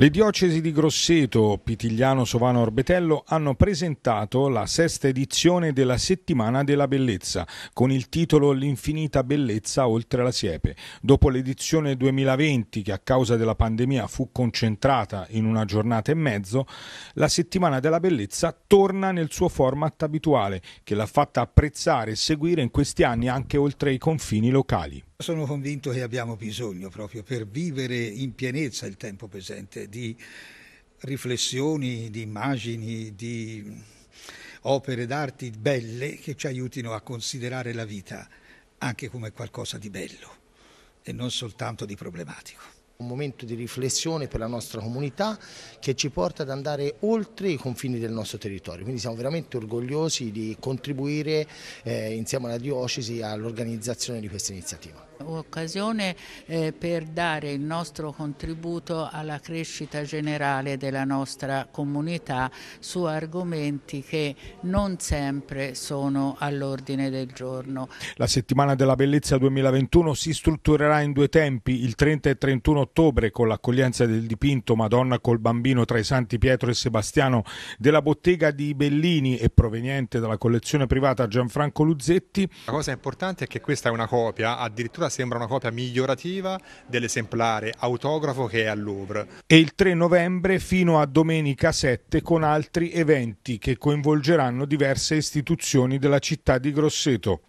Le diocesi di Grosseto, Pitigliano, Sovano Orbetello hanno presentato la sesta edizione della Settimana della Bellezza con il titolo L'infinita bellezza oltre la siepe. Dopo l'edizione 2020 che a causa della pandemia fu concentrata in una giornata e mezzo, la Settimana della Bellezza torna nel suo format abituale che l'ha fatta apprezzare e seguire in questi anni anche oltre i confini locali. Sono convinto che abbiamo bisogno proprio per vivere in pienezza il tempo presente di riflessioni, di immagini, di opere d'arte belle che ci aiutino a considerare la vita anche come qualcosa di bello e non soltanto di problematico un momento di riflessione per la nostra comunità che ci porta ad andare oltre i confini del nostro territorio. Quindi siamo veramente orgogliosi di contribuire eh, insieme alla diocesi all'organizzazione di questa iniziativa. Occasione eh, per dare il nostro contributo alla crescita generale della nostra comunità su argomenti che non sempre sono all'ordine del giorno. La settimana della bellezza 2021 si strutturerà in due tempi, il 30 e 31 ottobre ottobre con l'accoglienza del dipinto Madonna col bambino tra i Santi Pietro e Sebastiano della bottega di Bellini e proveniente dalla collezione privata Gianfranco Luzzetti. La cosa importante è che questa è una copia, addirittura sembra una copia migliorativa dell'esemplare autografo che è al Louvre. E il 3 novembre fino a domenica 7 con altri eventi che coinvolgeranno diverse istituzioni della città di Grosseto.